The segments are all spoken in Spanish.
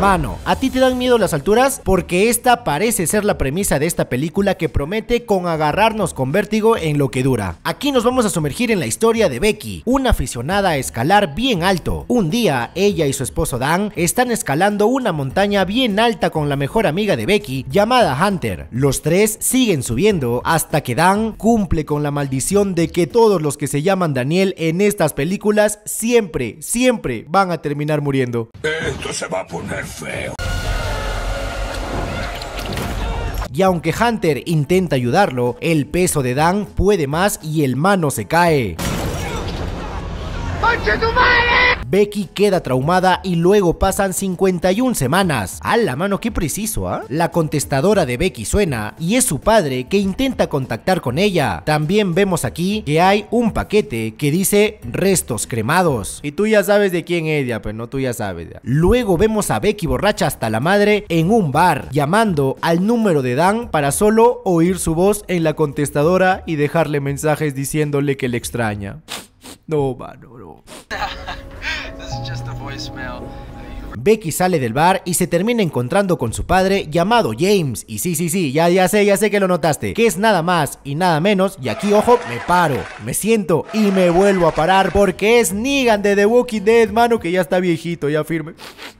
Mano, ¿a ti te dan miedo las alturas? Porque esta parece ser la premisa de esta película que promete con agarrarnos con vértigo en lo que dura. Aquí nos vamos a sumergir en la historia de Becky, una aficionada a escalar bien alto. Un día, ella y su esposo Dan están escalando una montaña bien alta con la mejor amiga de Becky, llamada Hunter. Los tres siguen subiendo hasta que Dan cumple con la maldición de que todos los que se llaman Daniel en estas películas siempre, siempre van a terminar muriendo. Esto se va a poner y aunque Hunter intenta ayudarlo, el peso de Dan puede más y el mano se cae. tu madre! Becky queda traumada y luego pasan 51 semanas. A la mano, qué preciso, ¿ah? La contestadora de Becky suena y es su padre que intenta contactar con ella. También vemos aquí que hay un paquete que dice restos cremados. Y tú ya sabes de quién es, ya, pero pues, no tú ya sabes. Luego vemos a Becky borracha hasta la madre en un bar, llamando al número de Dan para solo oír su voz en la contestadora y dejarle mensajes diciéndole que le extraña. No, mano, Becky sale del bar y se termina encontrando con su padre llamado James. Y sí, sí, sí, ya, ya sé, ya sé que lo notaste. Que es nada más y nada menos. Y aquí, ojo, me paro, me siento y me vuelvo a parar porque es Negan de The Walking Dead, mano, que ya está viejito, ya firme.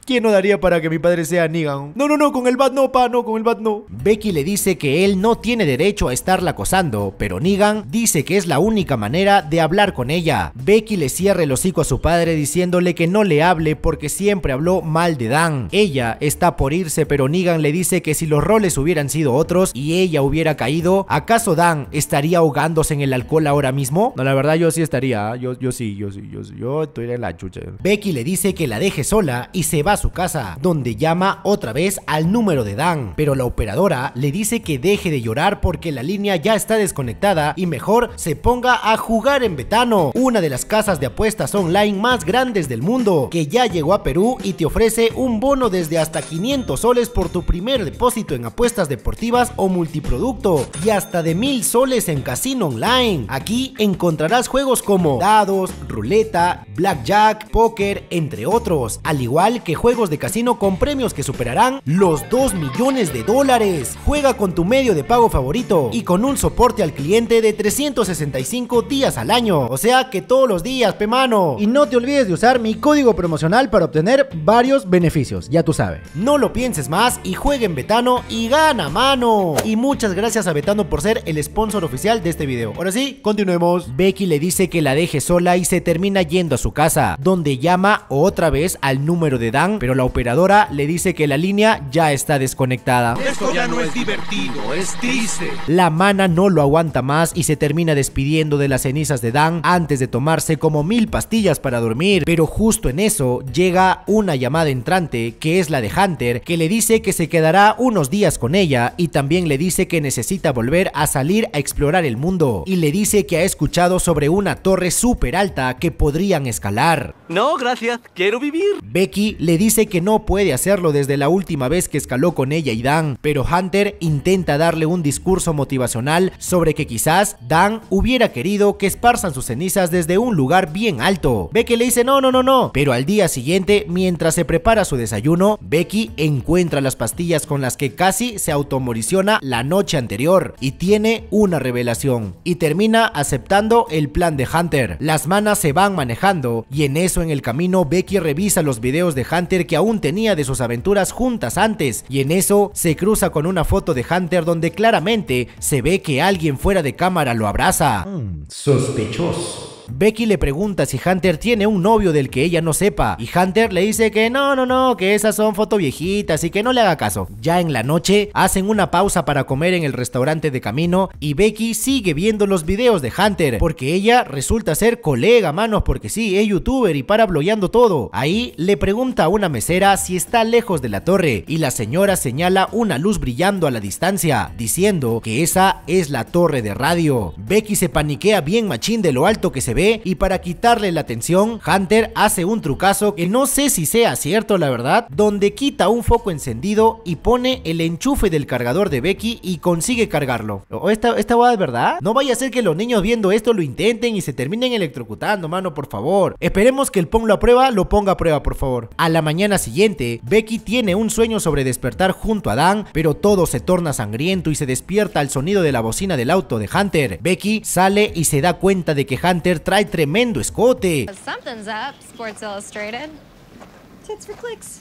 ¿Quién no daría para que mi padre sea Negan? No, no, no, con el bat no, pa, no, con el bat no. Becky le dice que él no tiene derecho a estarla acosando, pero Negan dice que es la única manera de hablar con ella. Becky le cierra el hocico a su padre diciéndole que no le hable porque siempre habló mal de Dan. Ella está por irse, pero Negan le dice que si los roles hubieran sido otros y ella hubiera caído, ¿acaso Dan estaría ahogándose en el alcohol ahora mismo? No, la verdad yo sí estaría, ¿ah? yo, yo sí, yo sí, yo sí, yo estoy en la chucha. Becky le dice que la deje sola y se va su casa, donde llama otra vez al número de Dan, pero la operadora le dice que deje de llorar porque la línea ya está desconectada y mejor se ponga a jugar en Betano, una de las casas de apuestas online más grandes del mundo, que ya llegó a Perú y te ofrece un bono desde hasta 500 soles por tu primer depósito en apuestas deportivas o multiproducto y hasta de 1000 soles en casino online. Aquí encontrarás juegos como dados, ruleta, blackjack, póker, entre otros, al igual que juegos de casino con premios que superarán los 2 millones de dólares. Juega con tu medio de pago favorito y con un soporte al cliente de 365 días al año. O sea que todos los días, Pemano. Y no te olvides de usar mi código promocional para obtener varios beneficios, ya tú sabes. No lo pienses más y juega en Betano y gana mano. Y muchas gracias a Betano por ser el sponsor oficial de este video. Ahora sí, continuemos. Becky le dice que la deje sola y se termina yendo a su casa, donde llama otra vez al número de Dan pero la operadora le dice que la línea ya está desconectada. Esto ya no es divertido, es triste. La mana no lo aguanta más y se termina despidiendo de las cenizas de Dan antes de tomarse como mil pastillas para dormir, pero justo en eso llega una llamada entrante que es la de Hunter que le dice que se quedará unos días con ella y también le dice que necesita volver a salir a explorar el mundo y le dice que ha escuchado sobre una torre súper alta que podrían escalar. No, gracias, quiero vivir. Becky le dice dice que no puede hacerlo desde la última vez que escaló con ella y Dan, pero Hunter intenta darle un discurso motivacional sobre que quizás Dan hubiera querido que esparzan sus cenizas desde un lugar bien alto. Becky le dice no, no, no, no, pero al día siguiente, mientras se prepara su desayuno, Becky encuentra las pastillas con las que casi se automoriciona la noche anterior y tiene una revelación y termina aceptando el plan de Hunter. Las manas se van manejando y en eso en el camino Becky revisa los videos de Hunter que aún tenía de sus aventuras juntas antes, y en eso se cruza con una foto de Hunter donde claramente se ve que alguien fuera de cámara lo abraza. Mm, sospechoso. Becky le pregunta si Hunter tiene un novio del que ella no sepa y Hunter le dice que no, no, no, que esas son fotos viejitas y que no le haga caso. Ya en la noche hacen una pausa para comer en el restaurante de camino y Becky sigue viendo los videos de Hunter porque ella resulta ser colega, manos, porque sí, es youtuber y para blogueando todo. Ahí le pregunta a una mesera si está lejos de la torre y la señora señala una luz brillando a la distancia, diciendo que esa es la torre de radio. Becky se paniquea bien machín de lo alto que se y para quitarle la atención, Hunter hace un trucazo que no sé si sea cierto la verdad, donde quita un foco encendido y pone el enchufe del cargador de Becky y consigue cargarlo. ¿O esta, esta es verdad? No vaya a ser que los niños viendo esto lo intenten y se terminen electrocutando, mano, por favor. Esperemos que el pongo a prueba, lo ponga a prueba, por favor. A la mañana siguiente, Becky tiene un sueño sobre despertar junto a Dan, pero todo se torna sangriento y se despierta al sonido de la bocina del auto de Hunter. Becky sale y se da cuenta de que Hunter trae tremendo escote.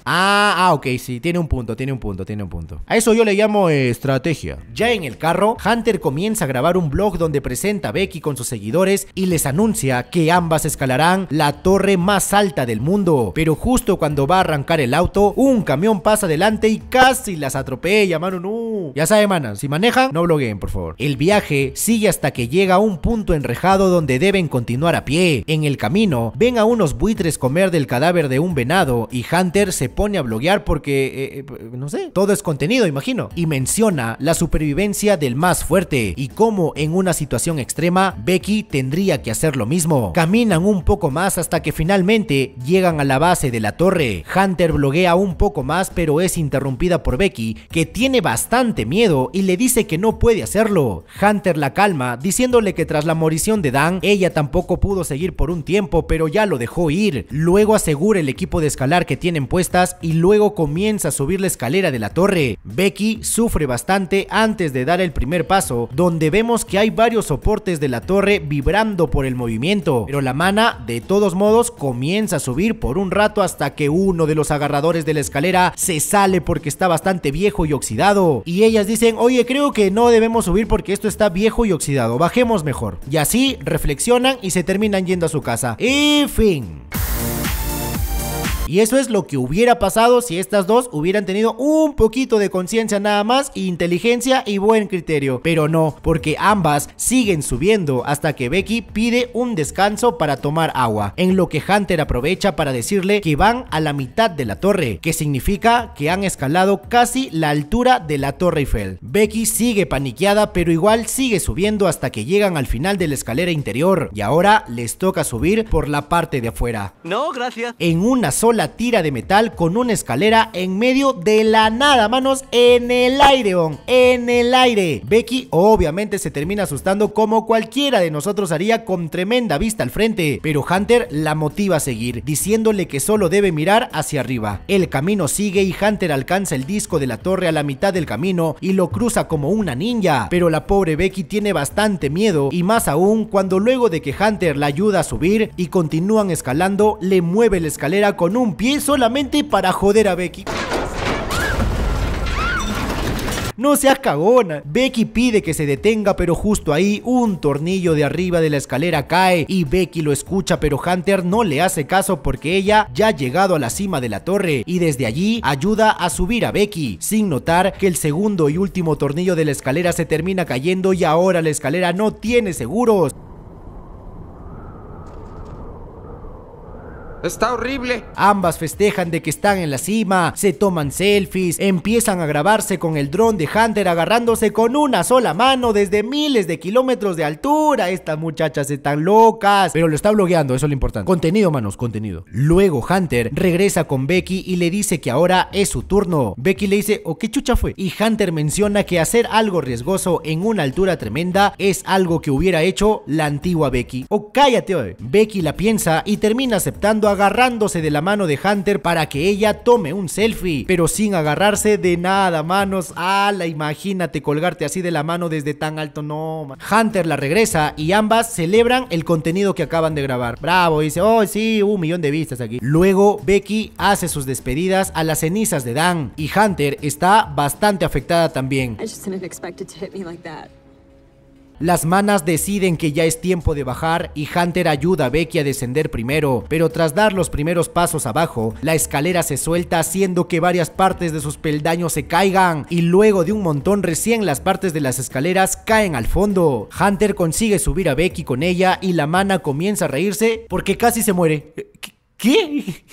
Ah, ah, ok, sí, tiene un punto, tiene un punto, tiene un punto. A eso yo le llamo estrategia. Ya en el carro, Hunter comienza a grabar un blog donde presenta a Becky con sus seguidores y les anuncia que ambas escalarán la torre más alta del mundo. Pero justo cuando va a arrancar el auto, un camión pasa adelante y casi las atropella, mano, no. Ya sabe, mana, si manejan, no blogueen, por favor. El viaje sigue hasta que llega a un punto enrejado donde deben continuar a pie. En el camino, ven a unos buitres comer del cadáver de un venado y Hunter se pone a bloguear porque, eh, eh, no sé, todo es contenido, imagino. Y menciona la supervivencia del más fuerte y cómo en una situación extrema Becky tendría que hacer lo mismo. Caminan un poco más hasta que finalmente llegan a la base de la torre. Hunter bloguea un poco más pero es interrumpida por Becky que tiene bastante miedo y le dice que no puede hacerlo. Hunter la calma diciéndole que tras la morición de Dan ella tampoco pudo seguir por un tiempo pero ya lo dejó ir. Luego asegura el equipo de escalar que tienen puestas y luego comienza a subir la escalera de la torre. Becky sufre bastante antes de dar el primer paso, donde vemos que hay varios soportes de la torre vibrando por el movimiento, pero la mana de todos modos comienza a subir por un rato hasta que uno de los agarradores de la escalera se sale porque está bastante viejo y oxidado. Y ellas dicen, oye creo que no debemos subir porque esto está viejo y oxidado, bajemos mejor. Y así reflexionan y se terminan yendo a su casa. Y fin. Y eso es lo que hubiera pasado si estas dos hubieran tenido un poquito de conciencia nada más, inteligencia y buen criterio. Pero no, porque ambas siguen subiendo hasta que Becky pide un descanso para tomar agua, en lo que Hunter aprovecha para decirle que van a la mitad de la torre, que significa que han escalado casi la altura de la torre Eiffel. Becky sigue paniqueada pero igual sigue subiendo hasta que llegan al final de la escalera interior y ahora les toca subir por la parte de afuera. No, gracias. En una sola la tira de metal con una escalera en medio de la nada, manos, en el aire, en el aire. Becky obviamente se termina asustando como cualquiera de nosotros haría con tremenda vista al frente, pero Hunter la motiva a seguir, diciéndole que solo debe mirar hacia arriba. El camino sigue y Hunter alcanza el disco de la torre a la mitad del camino y lo cruza como una ninja, pero la pobre Becky tiene bastante miedo y más aún cuando luego de que Hunter la ayuda a subir y continúan escalando, le mueve la escalera con un un pie solamente para joder a Becky. No seas cagona. Becky pide que se detenga, pero justo ahí un tornillo de arriba de la escalera cae y Becky lo escucha, pero Hunter no le hace caso porque ella ya ha llegado a la cima de la torre y desde allí ayuda a subir a Becky, sin notar que el segundo y último tornillo de la escalera se termina cayendo y ahora la escalera no tiene seguros. Está horrible. Ambas festejan de que están en la cima, se toman selfies, empiezan a grabarse con el dron de Hunter agarrándose con una sola mano desde miles de kilómetros de altura. Estas muchachas están locas. Pero lo está blogueando, eso es lo importante. Contenido, manos, contenido. Luego Hunter regresa con Becky y le dice que ahora es su turno. Becky le dice, ¿o oh, qué chucha fue? Y Hunter menciona que hacer algo riesgoso en una altura tremenda es algo que hubiera hecho la antigua Becky. O oh, cállate, hoy. Becky la piensa y termina aceptando agarrándose de la mano de Hunter para que ella tome un selfie, pero sin agarrarse de nada, manos. Ala, imagínate colgarte así de la mano desde tan alto, no. Hunter la regresa y ambas celebran el contenido que acaban de grabar. Bravo, dice, oh sí, un millón de vistas aquí. Luego Becky hace sus despedidas a las cenizas de Dan y Hunter está bastante afectada también. Las manas deciden que ya es tiempo de bajar y Hunter ayuda a Becky a descender primero, pero tras dar los primeros pasos abajo, la escalera se suelta haciendo que varias partes de sus peldaños se caigan y luego de un montón recién las partes de las escaleras caen al fondo. Hunter consigue subir a Becky con ella y la mana comienza a reírse porque casi se muere. Eh,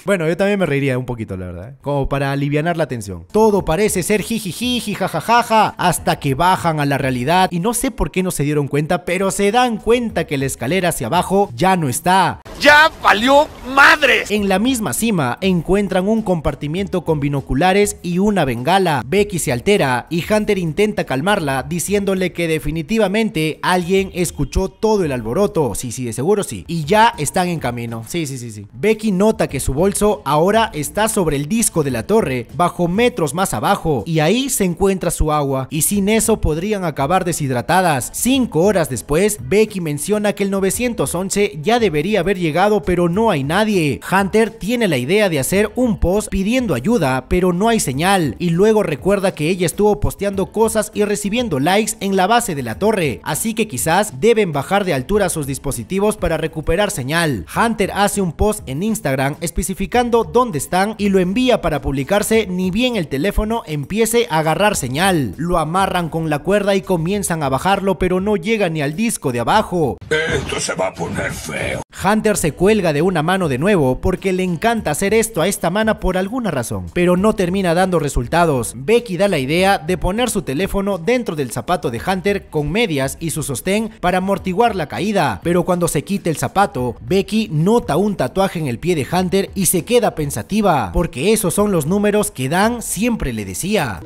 bueno, yo también me reiría un poquito, la verdad. ¿eh? Como para aliviar la tensión. Todo parece ser jijijiji, jajajaja, hasta que bajan a la realidad. Y no sé por qué no se dieron cuenta, pero se dan cuenta que la escalera hacia abajo ya no está ya valió madres. En la misma cima encuentran un compartimiento con binoculares y una bengala. Becky se altera y Hunter intenta calmarla diciéndole que definitivamente alguien escuchó todo el alboroto. Sí, sí, de seguro sí. Y ya están en camino. Sí, sí, sí, sí. Becky nota que su bolso ahora está sobre el disco de la torre, bajo metros más abajo, y ahí se encuentra su agua. Y sin eso podrían acabar deshidratadas. Cinco horas después, Becky menciona que el 911 ya debería haber llegado pero no hay nadie. Hunter tiene la idea de hacer un post pidiendo ayuda pero no hay señal y luego recuerda que ella estuvo posteando cosas y recibiendo likes en la base de la torre, así que quizás deben bajar de altura sus dispositivos para recuperar señal. Hunter hace un post en Instagram especificando dónde están y lo envía para publicarse ni bien el teléfono empiece a agarrar señal. Lo amarran con la cuerda y comienzan a bajarlo pero no llega ni al disco de abajo. Esto se va a poner feo. Hunter se cuelga de una mano de nuevo porque le encanta hacer esto a esta mana por alguna razón, pero no termina dando resultados. Becky da la idea de poner su teléfono dentro del zapato de Hunter con medias y su sostén para amortiguar la caída, pero cuando se quita el zapato, Becky nota un tatuaje en el pie de Hunter y se queda pensativa, porque esos son los números que Dan siempre le decía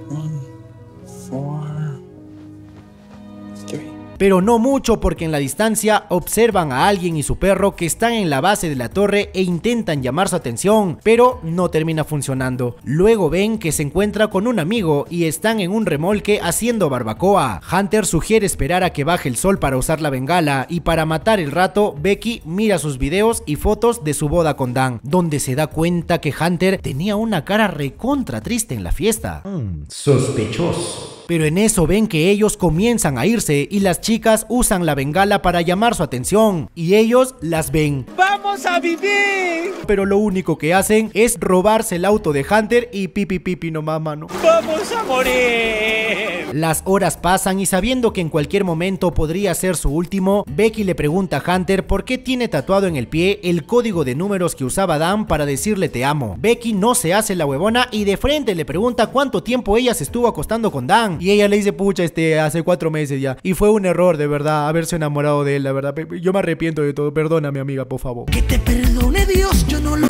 pero no mucho porque en la distancia observan a alguien y su perro que están en la base de la torre e intentan llamar su atención, pero no termina funcionando. Luego ven que se encuentra con un amigo y están en un remolque haciendo barbacoa. Hunter sugiere esperar a que baje el sol para usar la bengala y para matar el rato, Becky mira sus videos y fotos de su boda con Dan, donde se da cuenta que Hunter tenía una cara recontra triste en la fiesta. Mm, sospechoso pero en eso ven que ellos comienzan a irse y las chicas usan la bengala para llamar su atención y ellos las ven. ¡Vamos a vivir! Pero lo único que hacen es robarse el auto de Hunter y pipi pipi no no. ¡Vamos a morir! Las horas pasan y sabiendo que en cualquier momento podría ser su último, Becky le pregunta a Hunter por qué tiene tatuado en el pie el código de números que usaba Dan para decirle te amo. Becky no se hace la huevona y de frente le pregunta cuánto tiempo ella se estuvo acostando con Dan. Y ella le dice, pucha, este, hace cuatro meses ya. Y fue un error, de verdad, haberse enamorado de él, la verdad. Yo me arrepiento de todo. Perdóname, amiga, por favor. Que te perdone Dios, yo no lo...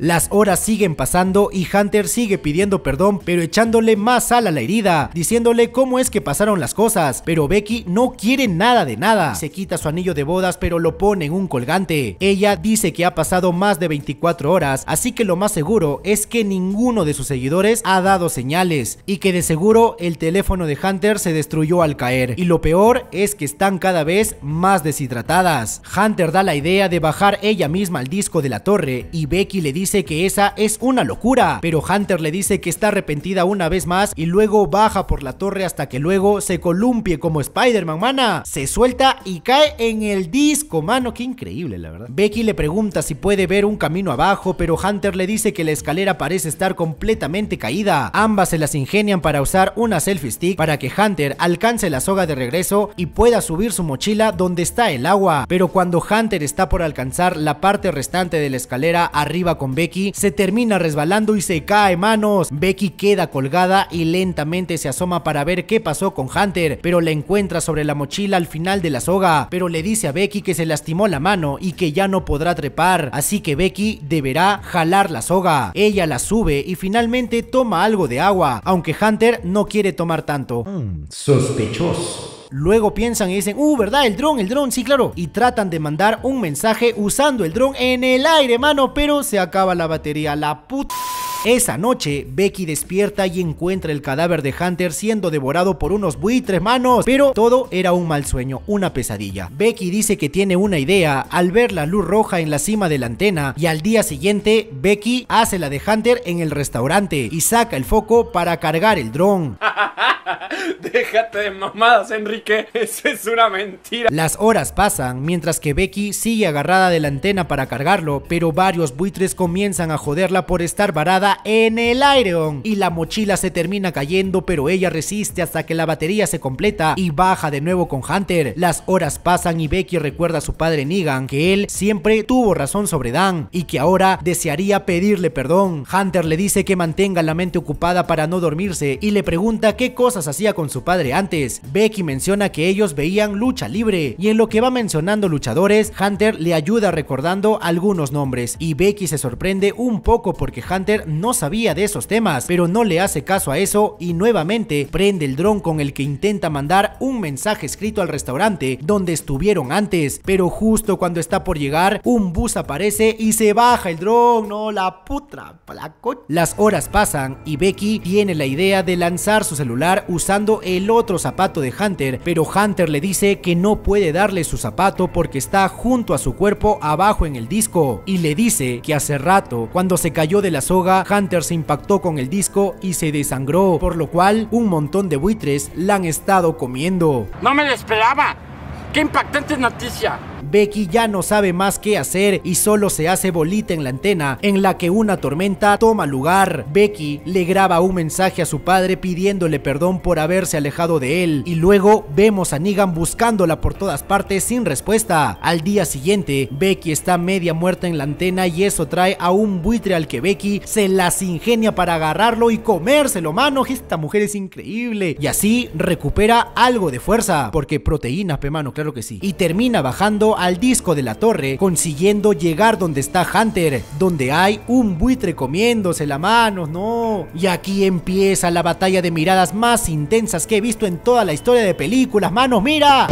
Las horas siguen pasando y Hunter sigue pidiendo perdón, pero echándole más sal a la herida, diciéndole cómo es que pasaron las cosas, pero Becky no quiere nada de nada. Se quita su anillo de bodas, pero lo pone en un colgante. Ella dice que ha pasado más de 24 horas, así que lo más seguro es que ninguno de sus seguidores ha dado señales y que de seguro el teléfono de Hunter se destruyó al caer. Y lo peor es que están cada vez más deshidratadas. Hunter da la idea de bajar ella misma al disco de la torre y Becky le dice que esa es una locura, pero Hunter le dice que está arrepentida una vez más y luego baja por la torre hasta que luego se columpie como Spider-Man, mana. Se suelta y cae en el disco, mano, que increíble la verdad. Becky le pregunta si puede ver un camino abajo, pero Hunter le dice que la escalera parece estar completamente caída. Ambas se las ingenian para usar una selfie stick para que Hunter alcance la soga de regreso y pueda subir su mochila donde está el agua. Pero cuando Hunter está por alcanzar la parte restante de la escalera arriba con Becky se termina resbalando y se cae manos. Becky queda colgada y lentamente se asoma para ver qué pasó con Hunter, pero la encuentra sobre la mochila al final de la soga, pero le dice a Becky que se lastimó la mano y que ya no podrá trepar, así que Becky deberá jalar la soga. Ella la sube y finalmente toma algo de agua, aunque Hunter no quiere tomar tanto. Mm, sospechoso luego piensan y dicen, uh, ¿verdad? El dron, el dron, sí, claro. Y tratan de mandar un mensaje usando el dron en el aire, mano, pero se acaba la batería, la puta. Esa noche, Becky despierta y encuentra el cadáver de Hunter siendo devorado por unos buitres manos, pero todo era un mal sueño, una pesadilla. Becky dice que tiene una idea al ver la luz roja en la cima de la antena y al día siguiente, Becky hace la de Hunter en el restaurante y saca el foco para cargar el dron. Déjate de mamadas, Enrique. Eso es una mentira. Las horas pasan, mientras que Becky sigue agarrada de la antena para cargarlo, pero varios buitres comienzan a joderla por estar varada en el aire Y la mochila se termina cayendo, pero ella resiste hasta que la batería se completa y baja de nuevo con Hunter. Las horas pasan y Becky recuerda a su padre Negan que él siempre tuvo razón sobre Dan y que ahora desearía pedirle perdón. Hunter le dice que mantenga la mente ocupada para no dormirse y le pregunta qué cosas hacía con su padre antes. Becky menciona que ellos veían lucha libre y en lo que va mencionando luchadores, Hunter le ayuda recordando algunos nombres y Becky se sorprende un poco porque Hunter no sabía de esos temas, pero no le hace caso a eso y nuevamente prende el dron con el que intenta mandar un mensaje escrito al restaurante donde estuvieron antes, pero justo cuando está por llegar, un bus aparece y se baja el dron, no la putra, Las horas pasan y Becky tiene la idea de lanzar su celular usando el otro zapato de Hunter, pero Hunter le dice que no puede darle su zapato porque está junto a su cuerpo abajo en el disco y le dice que hace rato, cuando se cayó de la soga, Hunter se impactó con el disco y se desangró, por lo cual un montón de buitres la han estado comiendo. No me lo esperaba, ¡Qué impactante noticia! Becky ya no sabe más qué hacer y solo se hace bolita en la antena en la que una tormenta toma lugar. Becky le graba un mensaje a su padre pidiéndole perdón por haberse alejado de él y luego vemos a Negan buscándola por todas partes sin respuesta. Al día siguiente, Becky está media muerta en la antena y eso trae a un buitre al que Becky se las ingenia para agarrarlo y comérselo, mano. Esta mujer es increíble. Y así recupera algo de fuerza, porque proteínas, pe mano, que sí. Y termina bajando al disco de la torre, consiguiendo llegar donde está Hunter, donde hay un buitre comiéndose la mano, no. Y aquí empieza la batalla de miradas más intensas que he visto en toda la historia de películas, manos, mira.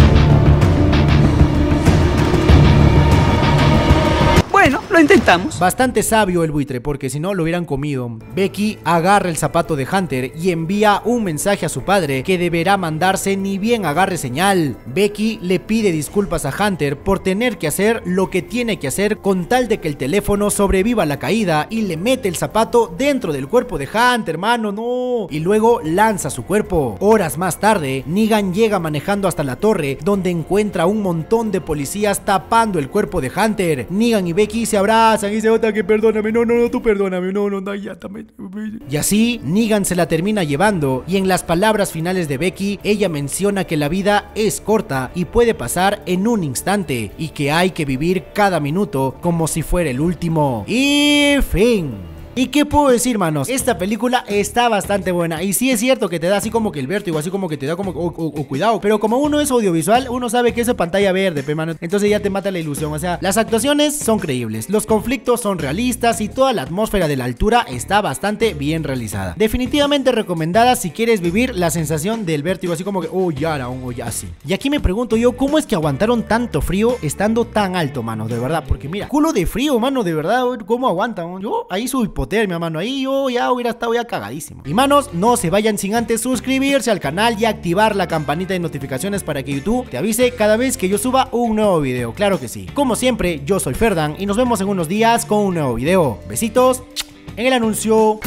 Bueno, lo intentamos. Bastante sabio el buitre, porque si no lo hubieran comido. Becky agarra el zapato de Hunter y envía un mensaje a su padre que deberá mandarse ni bien agarre señal. Becky le pide disculpas a Hunter por tener que hacer lo que tiene que hacer con tal de que el teléfono sobreviva la caída y le mete el zapato dentro del cuerpo de Hunter, hermano, no. Y luego lanza su cuerpo. Horas más tarde, Negan llega manejando hasta la torre donde encuentra un montón de policías tapando el cuerpo de Hunter. Negan y Becky se abrazan y que perdóname, no, no, tú perdóname, no, no, Y así, Negan se la termina llevando y en las palabras finales de Becky, ella menciona que la vida es corta y puede pasar en un instante y que hay que vivir cada minuto como si fuera el último. Y fin. ¿Y qué puedo decir, manos? Esta película está bastante buena. Y sí es cierto que te da así como que el vértigo, así como que te da como. O, cuidado. Pero como uno es audiovisual, uno sabe que eso es pantalla verde, pe, mano. Entonces ya te mata la ilusión. O sea, las actuaciones son creíbles, los conflictos son realistas y toda la atmósfera de la altura está bastante bien realizada. Definitivamente recomendada si quieres vivir la sensación del vértigo, así como que, oh, ya, la oh, ya, sí. Y aquí me pregunto yo, ¿cómo es que aguantaron tanto frío estando tan alto, manos? De verdad, porque mira, culo de frío, mano, de verdad, ¿cómo aguantan? Yo ahí soy mi mano. Ahí yo ya hubiera estado ya cagadísimo. Y manos, no se vayan sin antes suscribirse al canal y activar la campanita de notificaciones para que YouTube te avise cada vez que yo suba un nuevo video. Claro que sí. Como siempre, yo soy Ferdan y nos vemos en unos días con un nuevo video. Besitos en el anuncio.